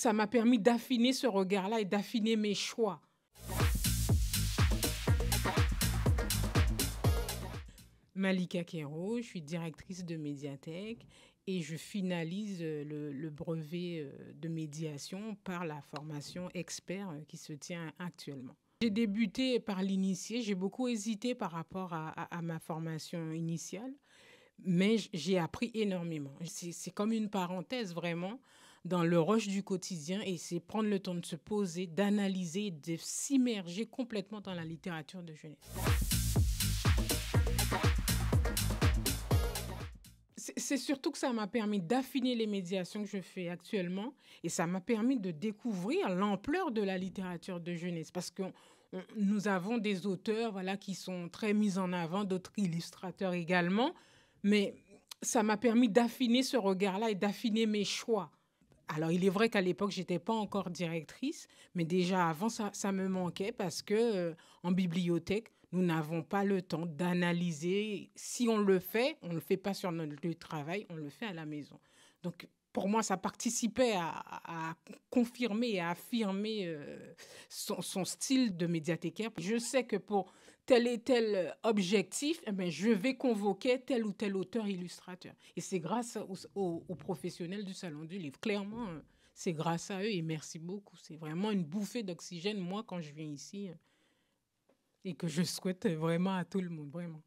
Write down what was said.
ça m'a permis d'affiner ce regard-là et d'affiner mes choix. Malika Kero, je suis directrice de médiathèque et je finalise euh, le, brevet euh, de médiation par la formation expert euh, qui se tient actuellement. J'ai débuté par l'initié, j'ai beaucoup hésité par rapport à ma formation initiale, mais j'ai appris énormément. C'est comme une parenthèse vraiment dans le rush du quotidien et c'est prendre le temps de se poser, d'analyser, de s'immerger complètement dans la littérature de jeunesse. c'est surtout que ça m'a permis d'affiner les médiations que je fais actuellement et ça m'a permis de découvrir l'ampleur de la littérature de jeunesse parce que nous avons des auteurs voilà qui sont très mis en avant, d'autres illustrateurs également, mais ça m'a permis d'affiner ce regard-là et d'affiner mes choix. Alors, il est vrai qu'à l'époque, j'étais pas encore directrice, mais déjà avant, ça, me manquait parce que euh, en bibliothèque, nous n'avons pas le temps d'analyser. Si on le fait, on ne le fait pas sur notre travail, on le fait à la maison. Donc, pour moi, ça participait à, confirmer et à affirmer euh, son, style de médiathécaire. Je sais que pour tel et tel objectif, eh ben, je vais convoquer tel ou tel auteur illustrateur. Et c'est grâce aux, professionnels du Salon du Livre. Clairement, euh, c'est grâce à eux et merci beaucoup. C'est vraiment une bouffée d'oxygène, moi, quand je viens ici euh, et que je souhaite vraiment à tout le monde, vraiment.